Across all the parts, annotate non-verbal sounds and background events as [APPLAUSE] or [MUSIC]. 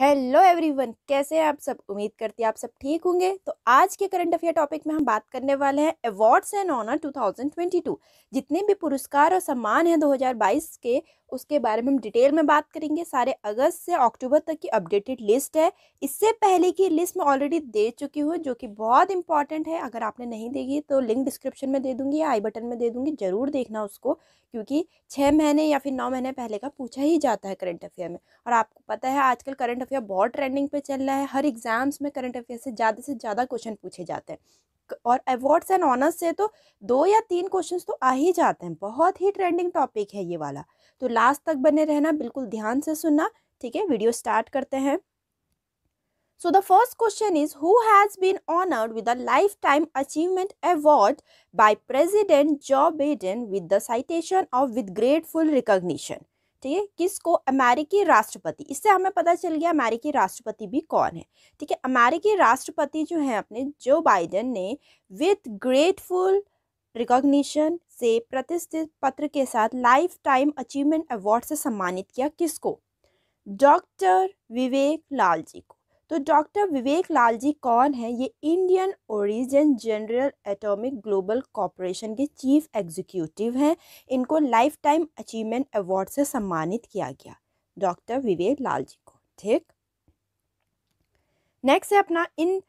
Hello everyone कैसे हैं आप सब उम्मीद करती है आप सब ठीक होंगे तो आज के करंट अफेयर टॉपिक में हम बात करने वाले हैं अवार्ड्स एंड ऑनर 2022 जितने भी पुरस्कार और सम्मान हैं 2022 के उसके बारे में हम डिटेल में बात करेंगे सारे अगस्त से अक्टूबर तक की अपडेटेड लिस्ट है इससे पहले की लिस्ट मैं ऑलरेडी दे चुकी हूँ जो कि बहुत इंपॉर्टेंट है अगर आपने नहीं देखी तो लिंक डिस्क्रिप्शन में दे दूँगी या आई बटन में दे दूँगी ज़रूर देखना उसको क्योंकि छः महीने या फिर नौ महीने पहले का पूछा ही जाता है करंट अफेयर में और आपको पता है आजकल करंट अफेयर बहुत ट्रेंडिंग पे चल रहा है हर एग्ज़ाम्स में करंट अफेयर से ज़्यादा से ज़्यादा क्वेश्चन पूछे जाते हैं और अवार्ड्स एंड ऑनर्स से तो दो या तीन क्वेश्चंस तो आ ही जाते हैं बहुत ही ट्रेंडिंग टॉपिक है ये वाला तो लास्ट तक बने रहना बिल्कुल ध्यान से सुनना ठीक है वीडियो स्टार्ट करते हैं So the first question is who has been honored with the Lifetime Achievement Award by President Joe Biden with the citation of with grateful recognition. ठीक है किसको अमेरिकी राष्ट्रपति इससे हमें पता चल गया अमेरिकी राष्ट्रपति भी कौन है ठीक है अमेरिकी राष्ट्रपति जो है अपने जो बाइडेन ने विथ ग्रेटफुल रिकॉग्निशन से प्रतिष्ठित पत्र के साथ लाइफ टाइम अचीवमेंट अवार्ड से सम्मानित किया किसको डॉक्टर विवेक लाल जी को तो डॉक्टर विवेक लाल जी कौन है ये Indian origin General Atomic Global Corporation के चीफ एग्जीक्यूटिव हैं इनको लाइफ टाइम अचीवमेंट अवार्ड से सम्मानित किया गया डॉक्टर विवेक लाल जी को ठीक नेक्स्ट है अपना in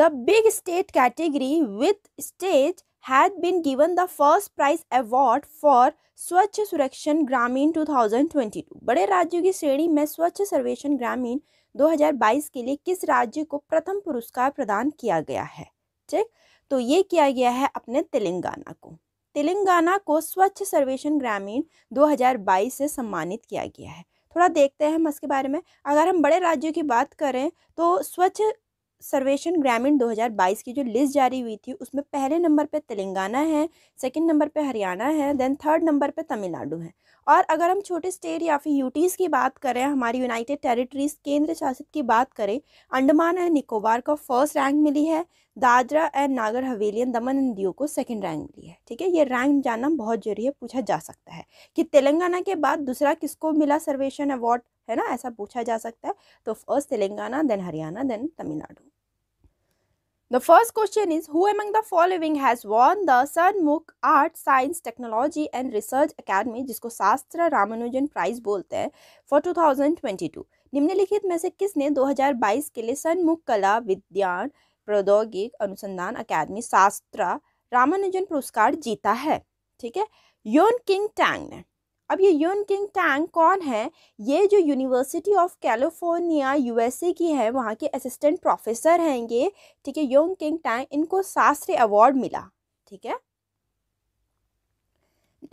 the big state category with state had been given the first prize award for Swachh Surakshan ग्रामीण 2022 बड़े राज्यों की श्रेणी में स्वच्छ सर्वेक्षण ग्रामीण 2022 के लिए किस राज्य को प्रथम पुरस्कार प्रदान किया गया है ठीक तो ये किया गया है अपने तेलंगाना को तेलंगाना को स्वच्छ सर्वेक्षण ग्रामीण 2022 से सम्मानित किया गया है थोड़ा देखते हैं हम इसके बारे में अगर हम बड़े राज्यों की बात करें तो स्वच्छ सर्वेक्षण ग्रामीण 2022 की जो लिस्ट जारी हुई थी उसमें पहले नंबर पे तेलंगाना है सेकंड नंबर पे हरियाणा है देन थर्ड नंबर पे तमिलनाडु है और अगर हम छोटे स्टेट या फिर यूटीज़ की बात करें हमारी यूनाइटेड टेरिटरीज़ केंद्र शासित की बात करें अंडमान एंड निकोबार को फर्स्ट रैंक मिली है दादरा एंड नागर हवेली एंड दमन एंड दीव को सेकंड रैंक मिली है ठीक है ये रैंक जानना बहुत जरूरी है पूछा जा सकता है कि तेलंगाना के बाद दूसरा किसको मिला सर्वेशन अवार्ड है ना ऐसा पूछा जा सकता है तो first Telangana then Haryana then Tamil Nadu The first question is Who among the following has won the Sunmukh art science technology and research academy जिसको शास्त्र रामानुजन प्राइज बोलते हैं फॉर टू निम्नलिखित में से किसने 2022 के लिए सनमुख कला विद्यान प्रौद्योगिक अनुसंधान अकादमी शास्त्र रामानुजन पुरस्कार जीता है ठीक है योन किंग टैंग ने अब ये योन किंग टैंग कौन है ये जो यूनिवर्सिटी ऑफ कैलिफोर्निया यूएसए की है वहाँ के असिस्टेंट प्रोफेसर हैं ये ठीक है योन किंग टैंग इनको शास्त्री अवार्ड मिला ठीक है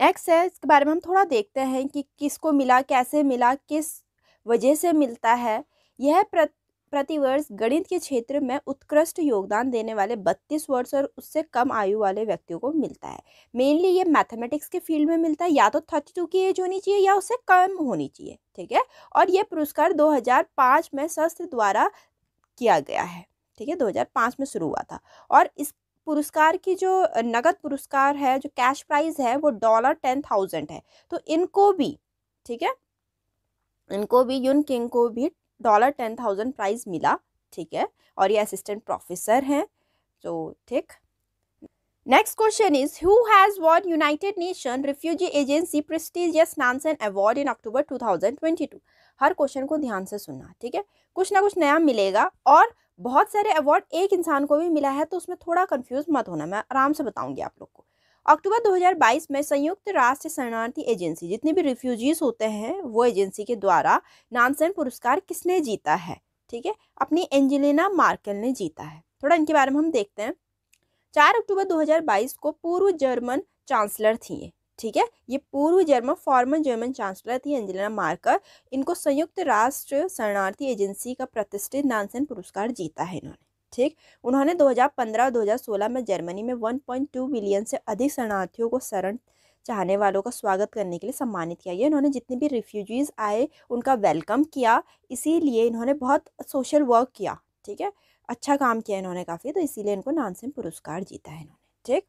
नेक्स्ट है इसके बारे में हम थोड़ा देखते हैं कि किसको मिला कैसे मिला किस वजह से मिलता है यह प्रति प्रतिवर्ष गणित के क्षेत्र में उत्कृष्ट योगदान देने वाले 32 वर्ष और उससे कम आयु वाले व्यक्तियों को मिलता है मेनली ये मैथमेटिक्स के फील्ड में मिलता है या तो 32 की एज होनी चाहिए या उससे कम होनी चाहिए ठीक है और ये पुरस्कार 2005 में शस्त्र द्वारा किया गया है ठीक है 2005 में शुरू हुआ था और इस पुरस्कार की जो नगद पुरस्कार है जो कैश प्राइज है वो डॉलर टेन है तो इनको भी ठीक है इनको भी यून किंग को भी डॉलर टेन थाउजेंड प्राइज़ मिला ठीक है और ये असिस्टेंट प्रोफेसर हैं तो ठीक next question is who has won United Nation refugee agency prestigious Nansen award in October two thousand twenty two हर क्वेश्चन को ध्यान से सुनना ठीक है कुछ ना कुछ नया मिलेगा और बहुत सारे अवार्ड एक इंसान को भी मिला है तो उसमें थोड़ा कंफ्यूज मत होना मैं आराम से बताऊंगी आप लोग को अक्टूबर 2022 में संयुक्त राष्ट्र शरणार्थी एजेंसी जितने भी रिफ्यूजीज होते हैं वो एजेंसी के द्वारा नानसेन पुरस्कार किसने जीता है ठीक है अपनी एंजेलिना मार्केल ने जीता है थोड़ा इनके बारे में हम देखते हैं चार अक्टूबर 2022 को पूर्व जर्मन चांसलर थी ये ठीक है ये पूर्व जर्मन फॉर्मर जर्मन चांसलर थी एंजेलिना मार्कर इनको संयुक्त राष्ट्र शरणार्थी एजेंसी का प्रतिष्ठित नानसेन पुरस्कार जीता है इन्होंने ठीक उन्होंने 2015 और 2016 में जर्मनी में 1.2 मिलियन से अधिक शरणार्थियों को शरण चाहने वालों का स्वागत करने के लिए सम्मानित किया गया इन्होंने जितने भी रिफ्यूजीज़ आए उनका वेलकम किया इसीलिए इन्होंने बहुत सोशल वर्क किया ठीक है अच्छा काम किया इन्होंने काफ़ी तो इसीलिए इनको नानसेन पुरस्कार जीता है इन्होंने ठीक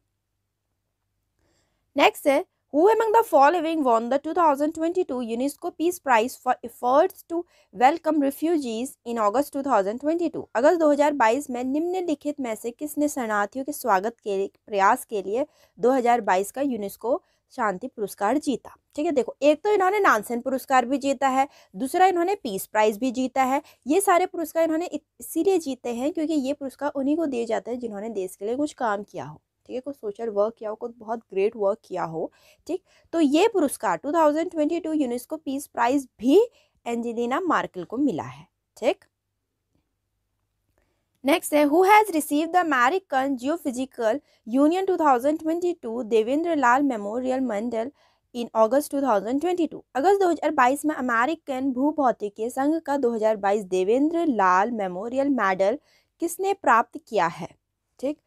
नेक्स्ट है Who among the following won the 2022 UNESCO Peace Prize for efforts to welcome refugees in August 2022? अगस्त 2022 में निम्नलिखित में से किसने शरणार्थियों के स्वागत के प्रयास के लिए 2022 का यूनेस्को शांति पुरस्कार जीता ठीक है देखो एक तो इन्होंने नानसेन पुरस्कार भी जीता है दूसरा इन्होंने पीस प्राइज भी जीता है ये सारे पुरस्कार इन्होंने इसीलिए जीते हैं क्योंकि ये पुरस्कार उन्हीं को दिए जाते हैं जिन्होंने देश के लिए कुछ काम किया हो ठीक है कुछ सोशल वर्क किया हो कुछ बहुत ग्रेट वर्क किया हो ठीक तो ये पुरस्कार 2022 यूनेस्को पीस प्राइज भी एंजेलिना मार्कल को मिला है ठीक नेक्स्ट है who has receive the American Geophysical Union 2022 Devendra Lal memorial medal in August 2022 अगस्त 2022 में अमेरिकन भू भूभौतिकीय संघ का 2022 देवेंद्र लाल मेमोरियल मेडल किसने प्राप्त किया है ठीक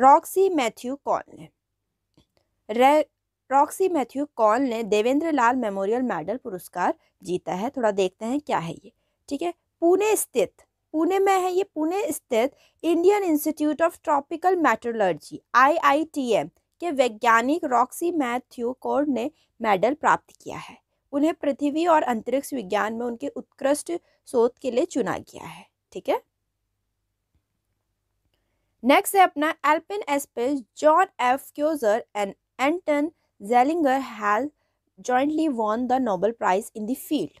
रॉक्सी मैथ्यू कॉल ने रॉक्सी मैथ्यू कॉल ने देवेंद्र लाल मेमोरियल मेडल पुरस्कार जीता है थोड़ा देखते हैं क्या है ये ठीक है पुणे स्थित पुणे में है ये पुणे स्थित Indian Institute of Tropical Meteorology IITM के वैज्ञानिक रॉक्सी मैथ्यू कॉल ने मेडल प्राप्त किया है उन्हें पृथ्वी और अंतरिक्ष विज्ञान में उनके उत्कृष्ट शोध के लिए चुना गया है ठीक है नेक्स्ट है अपना Alain Aspect John F Clauser and Anton Zeilinger jointly won the Nobel prize in the field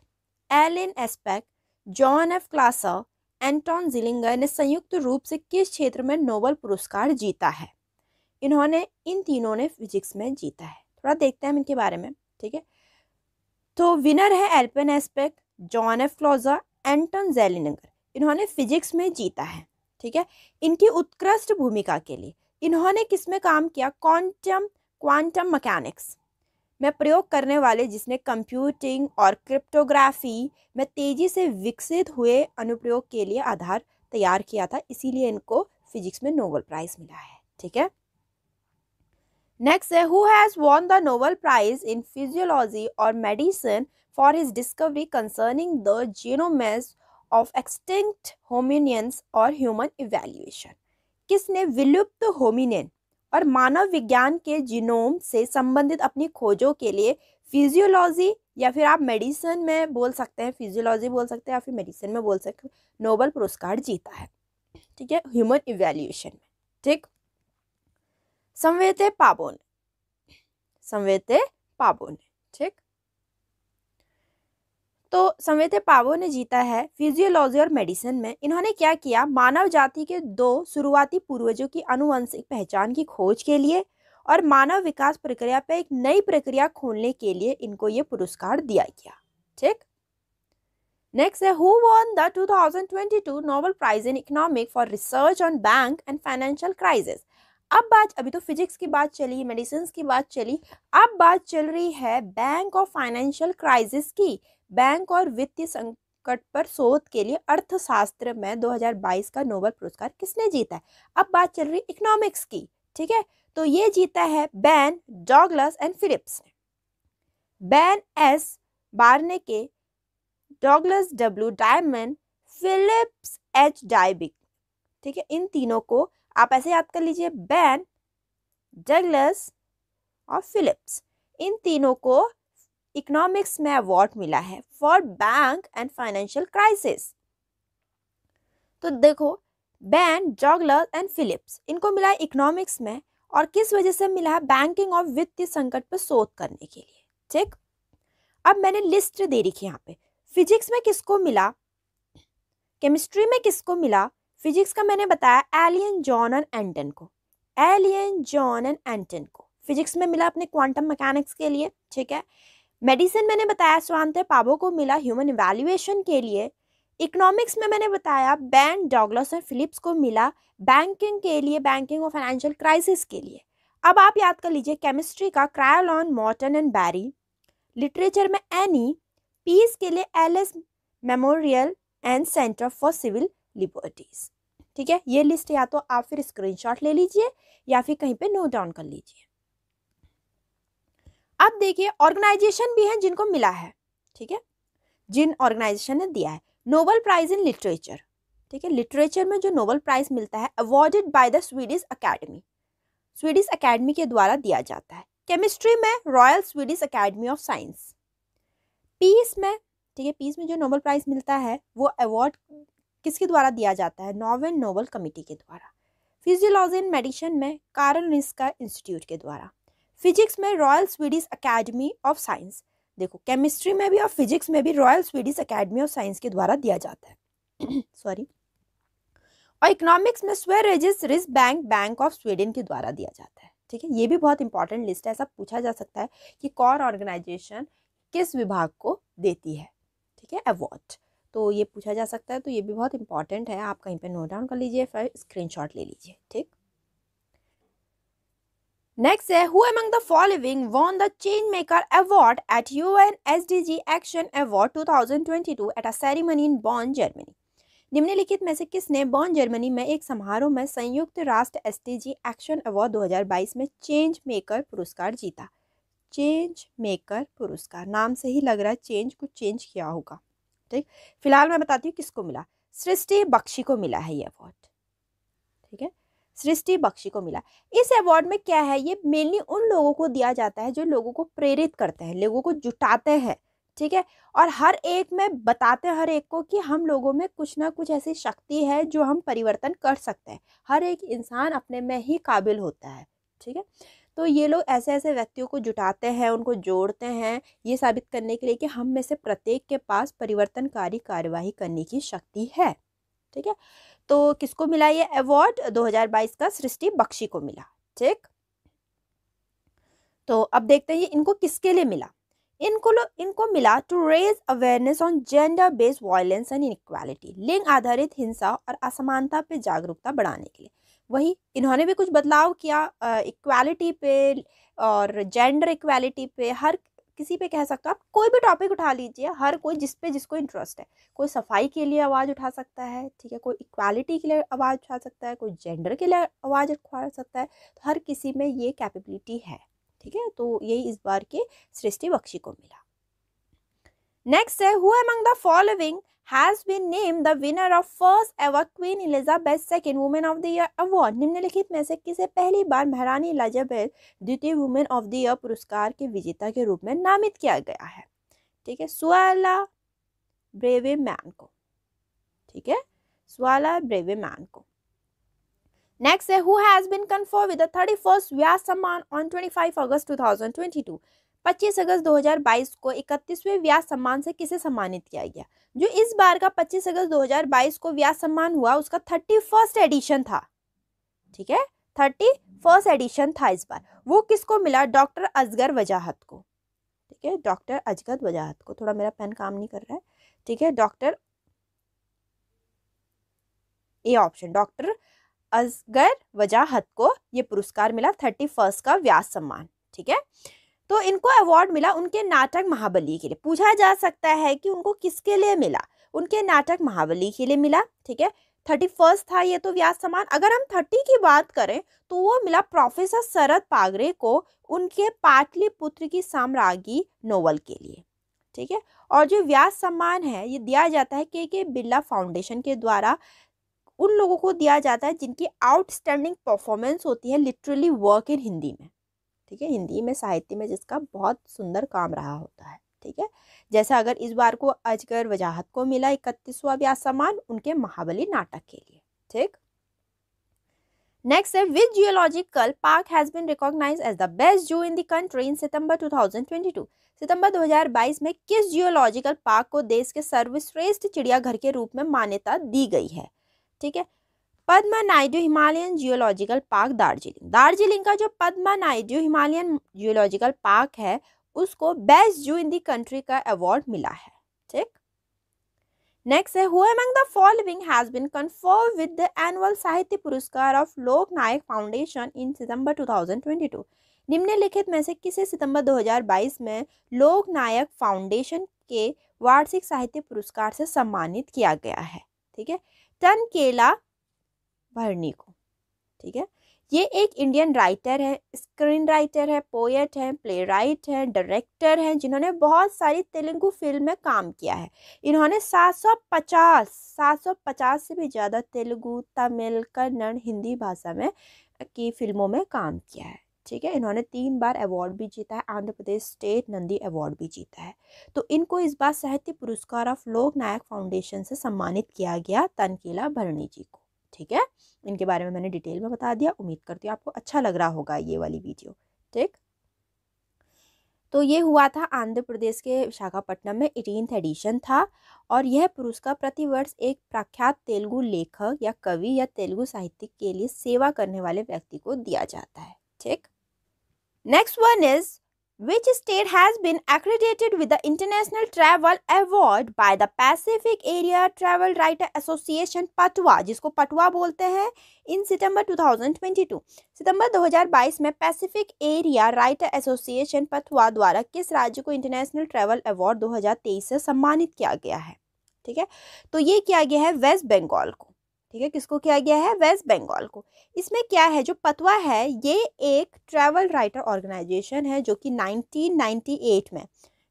Alain Aspect John F Clauser Anton Zeilinger ने संयुक्त रूप से किस क्षेत्र में नोबल पुरस्कार जीता है इन्होंने इन तीनों ने फिजिक्स में जीता है थोड़ा देखते हैं हम इनके बारे में ठीक है तो विनर है एल्पेन एस्पेक जॉन एफ क्लोजा एंटन जेलिनगर इन्होंने फिजिक्स में जीता है ठीक है इनकी उत्कृष्ट भूमिका के लिए इन्होंने किस में काम किया क्वांटम क्वांटम मैकेनिक्स में प्रयोग करने वाले जिसने कंप्यूटिंग और क्रिप्टोग्राफी में तेजी से विकसित हुए अनुप्रयोग के लिए आधार तैयार किया था इसीलिए इनको फिजिक्स में नोबल प्राइज मिला है ठीक है नेक्स्ट है who has won the Nobel prize in physiology और medicine for his discovery concerning the genomes of extinct hominins और ह्यूमन इवेल्युएशन किसने विलुप्त होमिनियन और मानव विज्ञान के जीनोम से संबंधित अपनी खोजों के लिए फिजियोलॉजी या फिर आप मेडिसिन में बोल सकते हैं फिजियोलॉजी बोल सकते हैं या फिर मेडिसिन में बोल सकते हैं नोबल पुरस्कार जीता है ठीक है ह्यूमन इवेल्यूशन में ठीक संवेते पाबोन संवेते पाबोन ठीक तो संवेद पावो ने जीता है फिजियोलॉजी और मेडिसिन में इन्होंने क्या किया मानव जाति के दो शुरुआती पूर्वजों की अनुवंशिक पहचान की खोज के लिए और मानव विकास प्रक्रिया पर एक नई प्रक्रिया खोलने के लिए इनको ये पुरस्कार दिया गया ठीक नेक्स्ट है who won the 2022 Nobel prize in economic for research on bank and financial crisis अब बात अभी तो फिजिक्स की बात चली मेडिसिन की बात चली अब बात चल रही है बैंक ऑफ फाइनेंशियल क्राइसिस की बैंक और वित्तीय संकट पर शोध के लिए अर्थशास्त्र में 2022 का नोबेल पुरस्कार किसने जीता है अब बात चल रही इकोनॉमिक्स की ठीक है तो ये जीता है बैन डॉगलस एंड फिलिप्स ने बैन एस बारने के Douglas W Diamond Phillips H Dybvig ठीक है इन तीनों को आप ऐसे याद कर लीजिए बैन डगलस और फिलिप्स इन तीनों को इकोनॉमिक्स में अवार्ड मिला है for bank and financial crisis तो देखो बैन जॉगलर एंड फिलिप्स इनको मिला है इकोनॉमिक्स में और किस वजह से मिला है बैंकिंग और वित्तीय संकट पर शोध करने के लिए ठीक अब मैंने लिस्ट दे रखी यहाँ पे फिजिक्स में किसको मिला केमिस्ट्री में किसको मिला फिजिक्स का मैंने बताया एलियन जॉन एंड एंटन को एलियन जॉन एंड एंटन को फिजिक्स में मिला अपने क्वांटम मैकेनिक्स के लिए ठीक है मेडिसिन मैंने बताया स्वांते पाबो को मिला ह्यूमन इवेल्युएशन के लिए इकोनॉमिक्स में मैंने बताया बैन डॉगलस और फिलिप्स को मिला बैंकिंग के लिए बैंकिंग और फाइनेंशियल क्राइसिस के लिए अब आप याद कर लीजिए केमिस्ट्री का Carolyn Morten and Barry literature में एनी पीस के लिए Ales Memorial and Center for Civil Liberties ठीक है ये लिस्ट या तो आप फिर स्क्रीनशॉट ले लीजिए या फिर कहीं पे नोट डाउन कर लीजिए अब देखिए ऑर्गेनाइजेशन भी हैं जिनको मिला है ठीक है जिन ऑर्गेनाइजेशन ने दिया है नोबल प्राइज इन लिटरेचर ठीक है लिटरेचर में जो नोबल प्राइज मिलता है awarded by the Swedish Academy Swedish Academy के द्वारा दिया जाता है केमिस्ट्री में Royal Swedish Academy of Science peace में ठीक है पीस में जो नोबल प्राइज मिलता है वो अवार्ड किसके द्वारा दिया जाता है नॉवेन नोबल कमिटी के द्वारा फिजियोलॉजी एंड मेडिसिन में कार्ल निस्का इंस्टीट्यूट के द्वारा फिजिक्स में Royal Swedish Academy of Science देखो केमिस्ट्री में भी और फिजिक्स में भी Royal Swedish Academy of Science के द्वारा दिया जाता है [CLEARS THROAT] सॉरी और इकोनॉमिक्स में रेजिस रिस बैंक बैंक ऑफ स्वीडन के द्वारा दिया जाता है ठीक है ये भी बहुत इंपॉर्टेंट लिस्ट है ऐसा पूछा जा सकता है कि कौन ऑर्गेनाइजेशन किस विभाग को देती है ठीक है अवॉर्ड तो ये पूछा जा सकता है तो ये भी बहुत इंपॉर्टेंट है आप कहीं पे नोट डाउन कर लीजिए फिर स्क्रीनशॉट ले लीजिए ठीक नेक्स्ट है maker award at U N S D G action award two thousand twenty two at a ceremony in Bonn Germany निम्नलिखित में से किसने बॉन जर्मनी में एक समारोह में संयुक्त राष्ट्र S D G action award बाईस में चेंज मेकर पुरस्कार जीता चेंज मेकर पुरस्कार नाम से ही लग रहा है चेंज कुछ चेंज किया होगा ठीक फिलहाल मैं बताती हूँ किसको मिला सृष्टि बख्शी को मिला है ये अवार्ड सृष्टि बख्शी को मिला इस अवार्ड में क्या है ये मेनली उन लोगों को दिया जाता है जो लोगों को प्रेरित करते हैं लोगों को जुटाते हैं ठीक है और हर एक में बताते हैं हर एक को कि हम लोगों में कुछ ना कुछ ऐसी शक्ति है जो हम परिवर्तन कर सकते हैं हर एक इंसान अपने में ही काबिल होता है ठीक है तो ये लोग ऐसे ऐसे व्यक्तियों को जुटाते हैं उनको जोड़ते हैं ये साबित करने के लिए कि हम में से प्रत्येक के पास परिवर्तनकारी कार्यवाही करने की शक्ति है ठीक है तो किसको मिला ये अवार्ड 2022 का सृष्टि बख्शी को मिला ठीक तो अब देखते हैं ये इनको किसके लिए मिला इनको इनको मिला to raise awareness on gender based violence and inequality लिंग आधारित हिंसा और असमानता पे जागरूकता बढ़ाने के लिए वही इन्होंने भी कुछ बदलाव किया इक्वालिटी पे और जेंडर इक्वालिटी पे हर किसी पे कह सकते हो आप कोई भी टॉपिक उठा लीजिए हर कोई जिस पे जिसको इंटरेस्ट है कोई सफाई के लिए आवाज़ उठा सकता है ठीक है कोई इक्वालिटी के लिए आवाज़ उठा सकता है कोई जेंडर के लिए आवाज़ उठा सकता है तो हर किसी में ये कैपेबिलिटी है ठीक है तो यही इस बार के सृष्टि बख्शी को मिला नेक्स्ट है who among the following has been name the winner of first ever Queen Elizabeth second women of the year award निम्नलिखित में से किसे पहली बार महारानी एलिजाबेथ द्वितीय वुमेन ऑफ द ईयर पुरस्कार के विजेता के रूप में नामित किया गया है ठीक है सुआला ब्रेवे मैन को ठीक है सुआला ब्रेवे मैन को नेक्स्ट है who has been confirm with the thirty first Vyas सम्मान on twenty five August two thousand twenty two 25 अगस्त 2022 को इकतीसवें व्यास सम्मान से किसे सम्मानित किया गया जो इस बार का 25 अगस्त 2022 को व्यास सम्मान हुआ उसका थर्टी फर्स्ट एडिशन था ठीक है थर्टी फर्स्ट एडिशन था इस बार वो किसको मिला डॉक्टर अजगर वजाहत को ठीक है डॉक्टर अजगर वजाहत को थोड़ा मेरा पेन काम नहीं कर रहा है ठीक है डॉक्टर ए ऑप्शन डॉक्टर अजगर वजाहत को ये पुरस्कार मिला थर्टी फर्स्ट का व्यास सम्मान ठीक है तो इनको अवार्ड मिला उनके नाटक महाबली के लिए पूछा जा सकता है कि उनको किसके लिए मिला उनके नाटक महाबली के लिए मिला ठीक है थर्टी फर्स्ट था ये तो व्यास समान अगर हम थर्टी की बात करें तो वो मिला प्रोफेसर शरद पागरे को उनके पाटलिपुत्र की साम्राज्ञी नोवल के लिए ठीक है और जो व्यास सम्मान है ये दिया जाता है के के बिरला फाउंडेशन के द्वारा उन लोगों को दिया जाता है जिनकी आउटस्टैंडिंग परफॉर्मेंस होती है लिटरली वर्क इन हिंदी में ठीक है हिंदी में साहित्य में जिसका बहुत सुंदर काम रहा होता है ठीक है जैसे अगर इस बार को अजगर वजाहत को मिला इकतीसवा व्यास सम्मान उनके महाबली नाटक के लिए ठीक नेक्स्ट है with geological park has been recognize as the best zoo in the country in सितंबर 2022 सितंबर 2022 में किस जियोलॉजिकल पार्क को देश के सर्वश्रेष्ठ चिड़ियाघर के रूप में मान्यता दी गई है ठीक है Padma Naidu Himalayan geological park Darjeeling Darjeeling का जो Padma Naidu Himalayan geological park है उसको बेस्ट जू इन दी कंट्री का अवार्ड मिला है ठीक नेक्स्ट है who the following has been confirm with the annual Sahitya Puraskar of लोक नायक फाउंडेशन इन सितंबर 2022 निम्नलिखित में से किसे सितंबर 2022 में लोक नायक फाउंडेशन के वार्षिक साहित्य पुरस्कार से सम्मानित किया गया है ठीक है टन केला भरनी को ठीक है ये एक इंडियन राइटर है स्क्रीन राइटर है पोएट है प्ले राइट है डायरेक्टर हैं जिन्होंने बहुत सारी तेलुगु फिल्म में काम किया है इन्होंने 750 750 से भी ज़्यादा तेलुगु तमिल कन्नड़ हिंदी भाषा में की फिल्मों में काम किया है ठीक है इन्होंने तीन बार अवार्ड भी जीता है आंध्र प्रदेश स्टेट नंदी अवार्ड भी जीता है तो इनको इस बार साहित्य पुरस्कार ऑफ लोक नायक फाउंडेशन से सम्मानित किया गया तनकीला भरणी जी को ठीक है इनके बारे में मैंने डिटेल में बता दिया उम्मीद करती हूँ आपको अच्छा लग रहा होगा ये वाली वीडियो ठीक तो ये हुआ था आंध्र प्रदेश के विशाखापट्टनम में एटीनथ एडिशन था और यह पुरस्कार प्रतिवर्ष एक प्रख्यात तेलुगु लेखक या कवि या तेलुगु साहित्य के लिए सेवा करने वाले व्यक्ति को दिया जाता है ठीक next one is Which state has been accredited with the International Travel Award by the Pacific Area Travel Writer Association PATWA जिसको पटवा बोलते हैं इन सितंबर 2022 सितंबर 2022 में Pacific area writer association PATWA द्वारा किस राज्य को इंटरनेशनल ट्रैवल अवार्ड 2023 से सम्मानित किया गया है ठीक है तो ये किया गया है वेस्ट बंगाल को ठीक है किसको किया गया है वेस्ट बंगाल को इसमें क्या है जो पतवा है ये एक ट्रैवल राइटर ऑर्गेनाइजेशन है जो कि 1998 में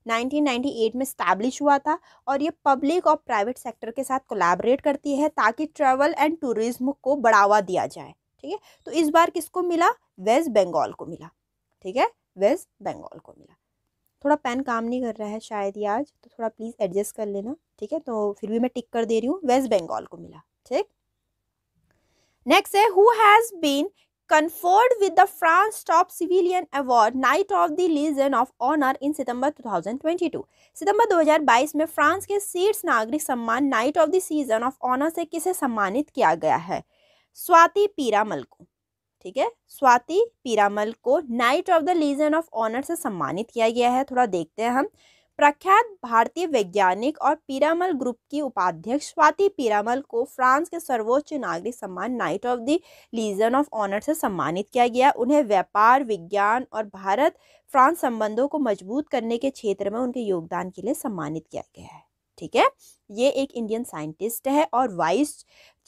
1998 में स्टैब्लिश हुआ था और ये पब्लिक और प्राइवेट सेक्टर के साथ कोलैबोरेट करती है ताकि ट्रैवल एंड टूरिज्म को बढ़ावा दिया जाए ठीक है तो इस बार किसको मिला वेस्ट बंगाल को मिला ठीक है वेस्ट बंगाल को मिला थोड़ा पेन काम नहीं कर रहा है शायद ये आज तो थोड़ा प्लीज़ एडजस्ट कर लेना ठीक है तो फिर भी मैं टिक कर दे रही हूँ वेस्ट बंगाल को मिला ठीक नेक्स्ट है who has been conferred with the France top civilian award knight of the legion of honour in सितंबर 2022 सितंबर 2022 में फ्रांस के शीर्ष नागरिक सम्मान knight of the season of honour से किसे सम्मानित किया गया है स्वाति पीरामल को ठीक है स्वाति पीरामल को knight of the legion of honour से सम्मानित किया गया है थोड़ा देखते हैं हम प्रख्यात भारतीय वैज्ञानिक और पीरामल ग्रुप की उपाध्यक्ष स्वाति पीरामल को फ्रांस के सर्वोच्च नागरिक सम्मान knight of the legion of honour से सम्मानित किया गया उन्हें व्यापार विज्ञान और भारत फ्रांस संबंधों को मजबूत करने के क्षेत्र में उनके योगदान के लिए सम्मानित किया गया है ठीक है ये एक इंडियन साइंटिस्ट है और वाइस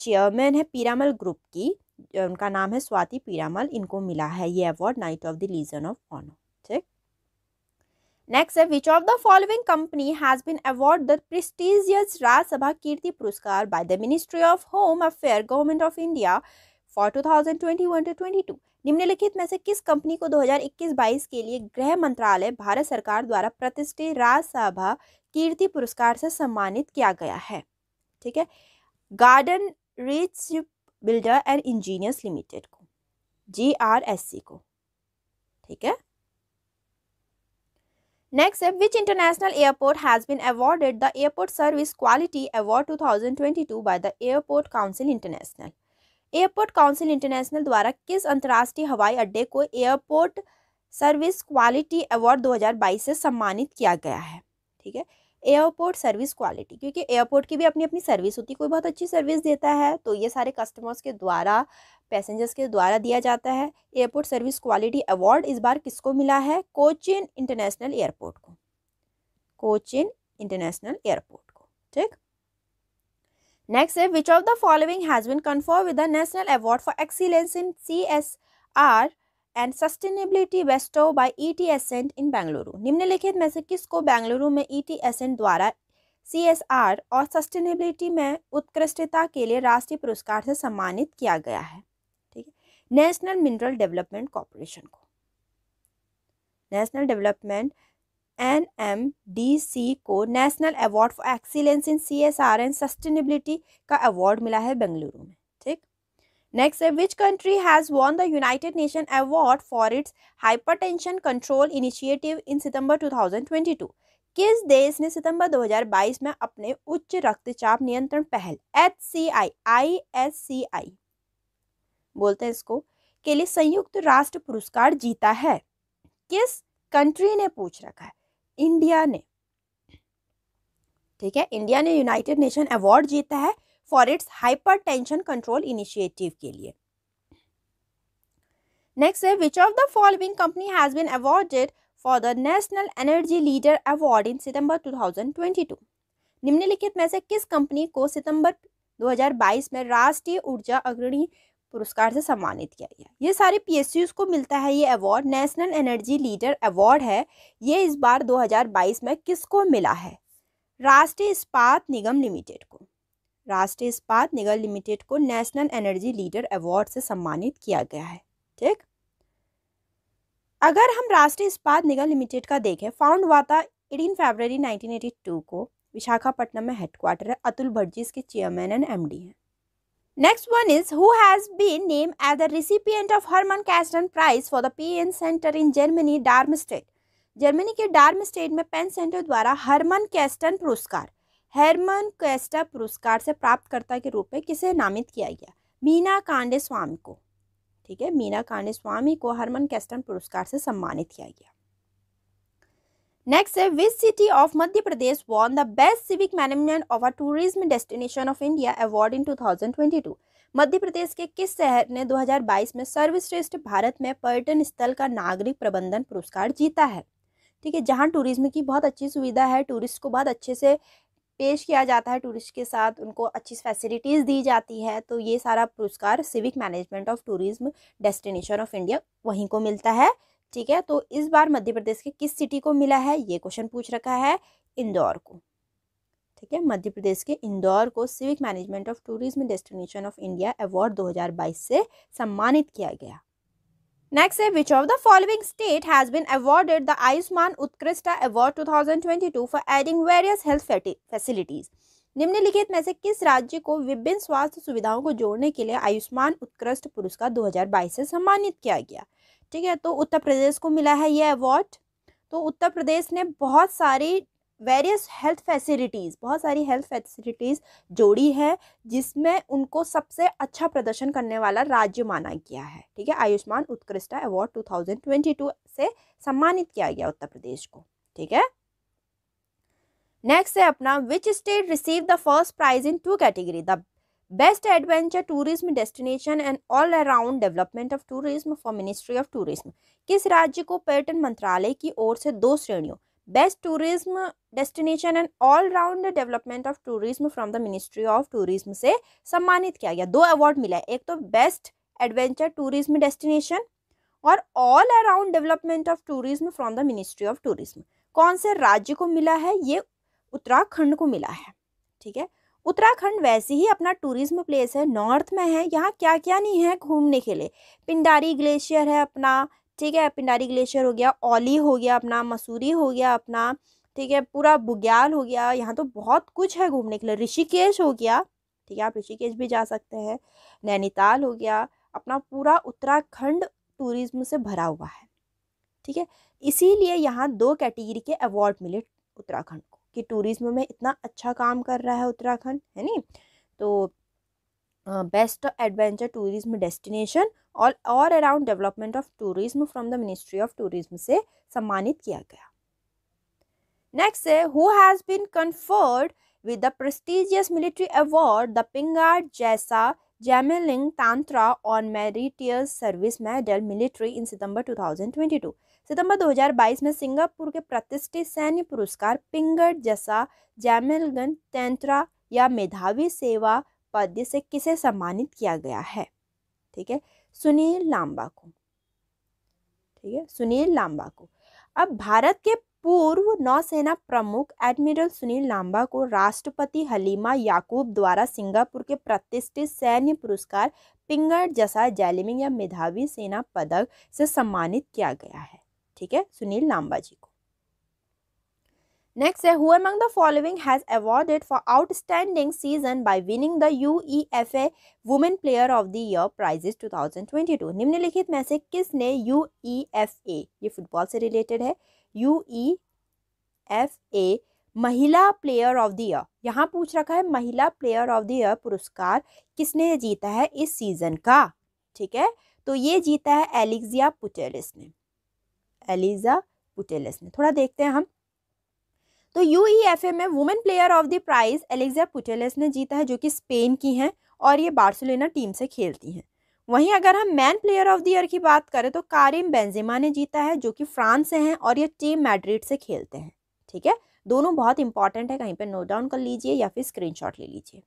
चेयरमैन है पीरामल ग्रुप की उनका नाम है स्वाति पीरामल इनको मिला है ये award knight of the legion of honour next है which of the following company has been award the prestigious Rajya Sabha Kirti Puraskar by the ministry of home affair government of India for 2021 to 22 निम्नलिखित में से किस कंपनी को 2021-22 के लिए गृह मंत्रालय भारत सरकार द्वारा प्रतिष्ठित राज्यसभा कीर्ति पुरस्कार से सम्मानित किया गया है ठीक है garden rich builder and engineers limited को जी आर एस सी को ठीक है Next है which international airport has been awarded the Airport Service Quality Award 2022 by the Airport Council International? Airport council international द्वारा किस अंतर्राष्ट्रीय हवाई अड्डे को एयरपोर्ट सर्विस क्वालिटी अवार्ड 2022 से सम्मानित किया गया है ठीक है एयरपोर्ट सर्विस क्वालिटी क्योंकि एयरपोर्ट की भी अपनी अपनी सर्विस होती है कोई बहुत अच्छी सर्विस देता है तो ये सारे कस्टमर्स के द्वारा पैसेंजर्स के द्वारा दिया जाता है एयरपोर्ट सर्विस क्वालिटी अवार्ड इस बार किसको मिला है कोचिन इंटरनेशनल एयरपोर्ट को कोचिन इंटरनेशनल एयरपोर्ट को ठीक नेक्स्ट है which of the following has been confirm with the national award for excellence in C S R and sustainability bestowed by E T ascent in Bengaluru निम्नलिखित में से किसको बेंगलुरु में ई टी एसेंट द्वारा सी एस आर और sustainability में उत्कृष्टता के लिए राष्ट्रीय पुरस्कार से सम्मानित किया गया है नेशनल मिनरल डेवलपमेंट कॉरपोरेशन को national development N M D C को national award for excellence in C S R and sustainability का अवार्ड मिला है बेंगलुरु में ठीक नेक्स्ट है which country has won the united nation award for its hyper tension control initiative in सितंबर two thousand twenty two किस देश ने सितंबर 2022 में अपने उच्च रक्तचाप नियंत्रण पहल H C I I S C आई बोलते हैं इसको के लिए संयुक्त राष्ट्र पुरस्कार जीता है किस कंट्री ने पूछ रखा है इंडिया ने ठीक है इंडिया ने यूनाइटेड नेशन अवार्ड जीता है for its hyper tension control initiative के लिए नेक्स्ट है which of the following company has been awarded for the national energy leader award in सितंबर 2022 निम्नलिखित में से किस कंपनी को सितंबर 2022 में राष्ट्रीय ऊर्जा अग्रणी पुरस्कार से सम्मानित किया गया ये सारे पी को मिलता है ये award national energy leader award है ये इस बार 2022 में किसको मिला है राष्ट्रीय इस्पात निगम लिमिटेड को राष्ट्रीय इस्पात निगम लिमिटेड को नेशनल एनर्जी लीडर अवार्ड से सम्मानित किया गया है ठीक अगर हम राष्ट्रीय इस्पात निगम लिमिटेड का देखें फाउंड हुआ था एटीन फरवरी 1982 को विशाखापट्टनम में हेडक्वार्टर है अतुल भट्टी इसके चेयरमैन एंड एमडी हैं Next one is who has been named as the recipient of Hermann Kasten Prize for the PN Center in Germany, Darmstadt. Germany के डार्म स्टेट में पेन सेंटर द्वारा Hermann कैस्टन पुरस्कार Harman casta पुरस्कार से प्राप्तकर्ता के रूप में किसे नामित किया गया मीना कांडे स्वामी को ठीक है मीना कांडे स्वामी को हरमन कैस्टन पुरस्कार से सम्मानित किया गया नेक्स्ट है which city of Madhya Pradesh won the best civic management of a tourism destination of India award in 2022? Madhya Pradesh के किस शहर ने 2022 में सर्वश्रेष्ठ भारत में पर्यटन स्थल का नागरिक प्रबंधन पुरस्कार जीता है ठीक है जहाँ टूरिज्म की बहुत अच्छी सुविधा है टूरिस्ट को बहुत अच्छे से पेश किया जाता है टूरिस्ट के साथ उनको अच्छी फैसिलिटीज़ दी जाती है तो ये सारा पुरस्कार civic management of tourism destination of India वहीं को मिलता है ठीक है तो इस बार मध्य प्रदेश के किस सिटी को मिला है ये क्वेश्चन पूछ रखा है इंदौर को ठीक है मध्य प्रदेश के इंदौर को civic management of tourism destination of India award 2022 से सम्मानित किया गया नेक्स्ट है which of the following state has been awarded the Ayushman Utkrisht award 2022 for adding various health facilities निम्नलिखित में से किस राज्य को विभिन्न स्वास्थ्य सुविधाओं को जोड़ने के लिए आयुष्मान उत्कृष्ट पुरस्कार दो से सम्मानित किया गया ठीक है तो उत्तर प्रदेश को मिला है ये अवार्ड तो उत्तर प्रदेश ने बहुत सारी वेरियस हेल्थ फैसिलिटीज़ बहुत सारी हेल्थ फैसिलिटीज़ जोड़ी है जिसमें उनको सबसे अच्छा प्रदर्शन करने वाला राज्य माना गया है ठीक है आयुष्मान उत्कृष्ट अवार्ड 2022 से सम्मानित किया गया उत्तर प्रदेश को ठीक है नेक्स्ट है अपना which state receive the first prize in two category the best adventure tourism destination and all around development of tourism for ministry of tourism किस राज्य को पर्यटन मंत्रालय की ओर से दो श्रेणियों best tourism destination and all round development of tourism from the ministry of tourism से सम्मानित किया गया दो अवार्ड मिला है एक तो बेस्ट एडवेंचर टूरिज्म डेस्टिनेशन और all around development of tourism from the ministry of tourism कौन से राज्य को मिला है ये उत्तराखंड को मिला है ठीक है उत्तराखंड वैसे ही अपना टूरिज्म प्लेस है नॉर्थ में है यहाँ क्या क्या नहीं है घूमने के लिए पिंडारी ग्लेशियर है अपना ठीक है पिंडारी ग्लेशियर हो गया ओली हो गया अपना मसूरी हो गया अपना ठीक है पूरा बुग्याल हो गया यहाँ तो बहुत कुछ है घूमने के लिए ऋषिकेश हो गया ठीक है आप ऋषिकेश भी जा सकते हैं नैनीताल हो गया अपना पूरा उत्तराखंड टूरिज्म से भरा हुआ है ठीक है इसीलिए यहाँ दो कैटेगरी के अवार्ड मिले उत्तराखंड कि टूरिज़्म में इतना अच्छा काम कर रहा है उत्तराखंड है नी तो बेस्ट एडवेंचर टूरिज्म डेस्टिनेशन और और around development of tourism from the ministry of tourism से सम्मानित किया गया नेक्स्ट है who has been conferred with the prestigious military award the Pingat Jasa Gemilang Tentera on meritorious service medal military in सितंबर 2022 सितंबर 2022 में सिंगापुर के प्रतिष्ठित सैन्य पुरस्कार पिंगट जसा जैमलगन तैंतरा या मेधावी सेवा पद से किसे सम्मानित किया गया है ठीक है सुनील लांबा को ठीक है सुनील लांबा को अब भारत के पूर्व नौसेना प्रमुख एडमिरल सुनील लांबा को राष्ट्रपति हलीमा याकूब द्वारा सिंगापुर के प्रतिष्ठित सैन्य पुरस्कार पिंगर जसा जैलिमिंग या मेधावी सेना पदक से सम्मानित किया गया है ठीक है सुनील लांबा जी को नेक्स्ट है the who among the following has awarded for outstanding season by winning the UEFA Women Player of the Year prizes 2022 निम्नलिखित में से किसने यू ई एफ ए ये फुटबॉल से रिलेटेड है यू ई एफ ए महिला प्लेयर ऑफ द ईयर यहाँ पूछ रखा है महिला प्लेयर ऑफ द ईयर पुरस्कार किसने जीता है इस सीजन का ठीक है तो ये जीता है एलिग्जिया पुटेलिस ने एलिजा पुटेलस ने थोड़ा देखते हैं हम तो यू ई एफ ए में women player of the prize Alexia Putellas ने जीता है जो कि स्पेन की हैं और ये बार्सिलोना टीम से खेलती हैं वहीं अगर हम man player of the year की बात करें तो कारिम बेंजिमा ने जीता है जो कि फ्रांस से हैं और ये टीम मैड्रिड से खेलते हैं ठीक है दोनों बहुत इंपॉर्टेंट है कहीं पर नोट डाउन कर लीजिए या फिर स्क्रीनशॉट ले लीजिए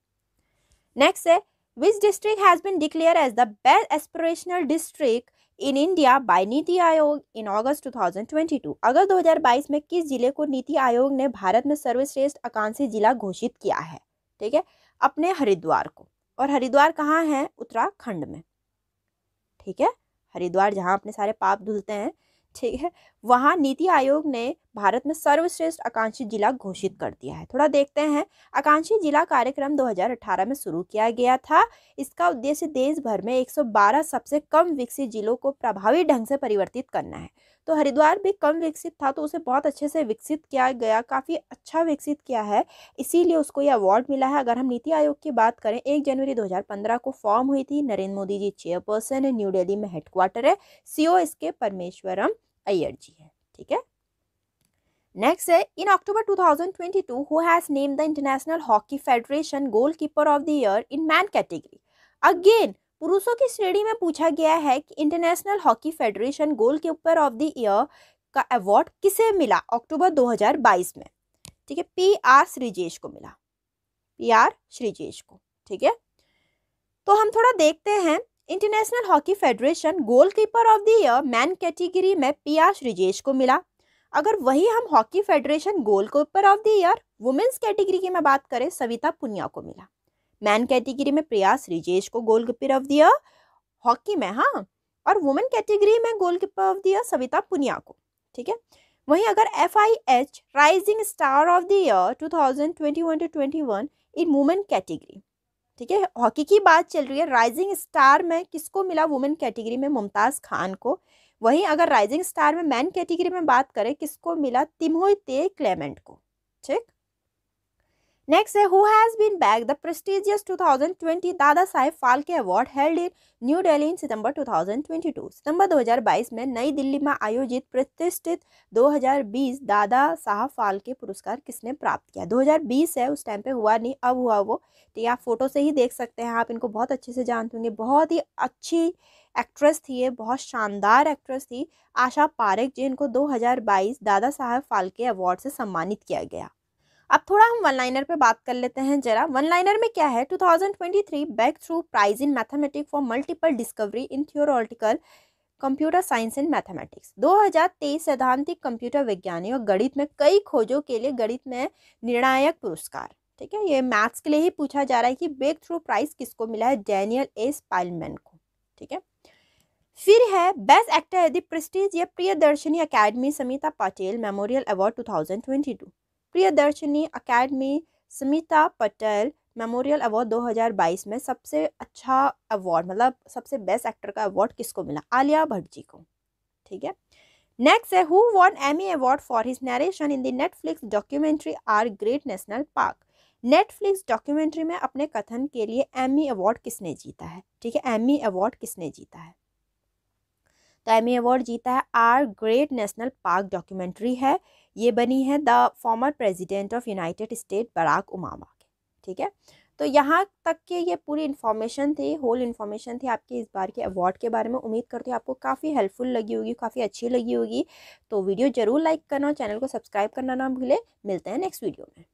नेक्स्ट है which district has been declare as the best aspirational district in India by NITI Aayog in August 2022 अगस्त 2022 में किस जिले को नीति आयोग ने भारत में सर्वश्रेष्ठ आकांक्षी जिला घोषित किया है ठीक है अपने हरिद्वार को और हरिद्वार कहाँ है उत्तराखंड में ठीक है हरिद्वार जहाँ अपने सारे पाप धुलते हैं ठीक है वहाँ नीति आयोग ने भारत में सर्वश्रेष्ठ आकांक्षी जिला घोषित कर दिया है थोड़ा देखते हैं आकांक्षी जिला कार्यक्रम 2018 में शुरू किया गया था इसका उद्देश्य देश भर में 112 सबसे कम विकसित जिलों को प्रभावी ढंग से परिवर्तित करना है तो हरिद्वार भी कम विकसित था तो उसे बहुत अच्छे से विकसित किया गया काफ़ी अच्छा विकसित किया है इसीलिए उसको ये अवार्ड मिला है अगर हम नीति आयोग की बात करें एक जनवरी 2015 को फॉर्म हुई थी नरेंद्र मोदी जी चेयरपर्सन है न्यू दिल्ली में हेडक्वार्टर है सीओ इसके परमेश्वरम अय्यर जी है ठीक है नेक्स्ट है in October 2022 who has name the international hockey federation goalkeeper of the year in man category again पुरुषों की श्रेणी में पूछा गया है कि international hockey federation goal keeper of the year का अवार्ड किसे मिला अक्टूबर 2022 में ठीक है पी आर श्रीजेश को मिला पी आर श्रीजेश को ठीक है तो हम थोड़ा देखते हैं international hockey federation goal keeper of the year man category में पी आर श्रीजेश को मिला अगर वही हम hockey federation goal keeper of the year women's category की मैं बात करें सविता पुनिया को मिला मैन कैटेगरी में प्रयास रिजेश को गोलकीपर ऑफ दिया हॉकी में हाँ और वुमेन कैटेगरी में गोलकीपर ऑफ दिया सविता पुनिया को ठीक है वहीं अगर F I H rising star of the year two thousand twenty one to twenty one in women category ठीक है हॉकी की बात चल रही है राइजिंग स्टार में किसको मिला वुमेन कैटेगरी में मुमताज़ खान को वहीं अगर राइजिंग स्टार में मैन कैटेगरी में बात करें किसको मिला तिमोई ते क्लेमेंट को ठीक नेक्स्ट है who has been bag the prestigious 2020 Dada Saheb Phalke award held in New Delhi in सितंबर 2022 सितंबर 2022 में नई दिल्ली में आयोजित प्रतिष्ठित 2020 दादा साहब फाल्के पुरस्कार किसने प्राप्त किया 2020 है उस टाइम पे हुआ नहीं अब हुआ वो तो ये आप फोटो से ही देख सकते हैं आप इनको बहुत अच्छे से जानते होंगे बहुत ही अच्छी एक्ट्रेस थी ये बहुत शानदार एक्ट्रेस थी आशा पारेख जिनको 2022 दादा साहब फाल्के अवार्ड से सम्मानित किया गया अब थोड़ा हम वन लाइनर पे बात कर लेते हैं जरा वन लाइनर में क्या है 2023 breakthrough prize in mathematics for multiple discovery in theoretical computer science and mathematics 2023 सैद्धांतिक कंप्यूटर विज्ञानी और गणित में कई खोजों के लिए गणित में निर्णायक पुरस्कार ठीक है ये मैथ्स के लिए ही पूछा जा रहा है कि बैक थ्रू प्राइज किसको मिला है डैनियल ए स्पाइलमैन को ठीक है फिर है best actor at the prestige या Priyadarshni academy Smita Patel memorial award 2022 Priyadarshni academy Smita Patel memorial award 2022 में सबसे अच्छा अवार्ड मतलब सबसे बेस्ट एक्टर का अवार्ड किसको मिला आलिया भट्ट जी को ठीक है नेक्स्ट है who won Emmy award for his narration in the Netflix documentary our great national park Netflix documentary में अपने कथन के लिए एमी अवार्ड किसने जीता है ठीक है एमी अवार्ड किसने जीता है तो एमी अवार्ड जीता है our great national park documentary है ये बनी है the former president of united state Barack Obama के ठीक है तो यहाँ तक के ये पूरी इन्फॉर्मेशन थी होल इन्फॉर्मेशन थी आपके इस बार के अवार्ड के बारे में उम्मीद करती हूँ आपको काफ़ी हेल्पफुल लगी होगी काफ़ी अच्छी लगी होगी तो वीडियो ज़रूर लाइक करना चैनल को सब्सक्राइब करना ना भूले मिलते हैं नेक्स्ट वीडियो में